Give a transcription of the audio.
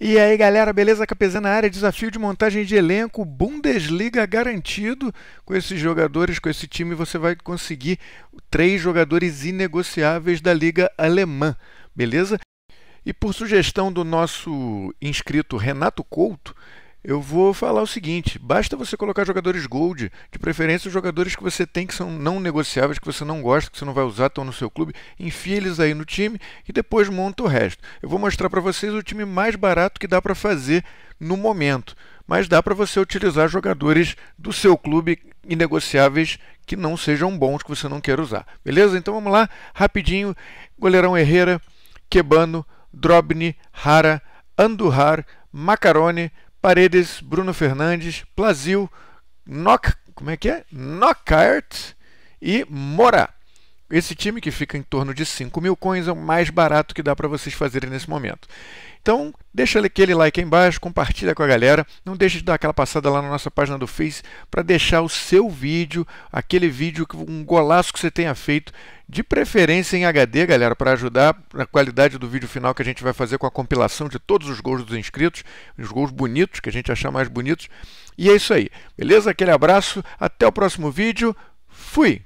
E aí galera, beleza? KPZ na área, desafio de montagem de elenco, Bundesliga garantido. Com esses jogadores, com esse time, você vai conseguir três jogadores inegociáveis da Liga Alemã, beleza? E por sugestão do nosso inscrito Renato Couto, eu vou falar o seguinte: basta você colocar jogadores gold, de preferência os jogadores que você tem que são não negociáveis, que você não gosta, que você não vai usar, estão no seu clube, enfia eles aí no time e depois monta o resto. Eu vou mostrar para vocês o time mais barato que dá para fazer no momento, mas dá para você utilizar jogadores do seu clube inegociáveis que não sejam bons, que você não quer usar. Beleza? Então vamos lá, rapidinho: goleirão Herrera, Quebano, Drobny, Rara, Andurrar, Macarone. Paredes, Bruno Fernandes, Plasil, Nock, como é que é? Knockart e Mora. Esse time, que fica em torno de 5 mil coins, é o mais barato que dá para vocês fazerem nesse momento. Então, deixa aquele like aí embaixo, compartilha com a galera. Não deixe de dar aquela passada lá na nossa página do Face para deixar o seu vídeo, aquele vídeo, um golaço que você tenha feito, de preferência em HD, galera, para ajudar na qualidade do vídeo final que a gente vai fazer com a compilação de todos os gols dos inscritos, os gols bonitos, que a gente achar mais bonitos. E é isso aí, beleza? Aquele abraço, até o próximo vídeo, fui!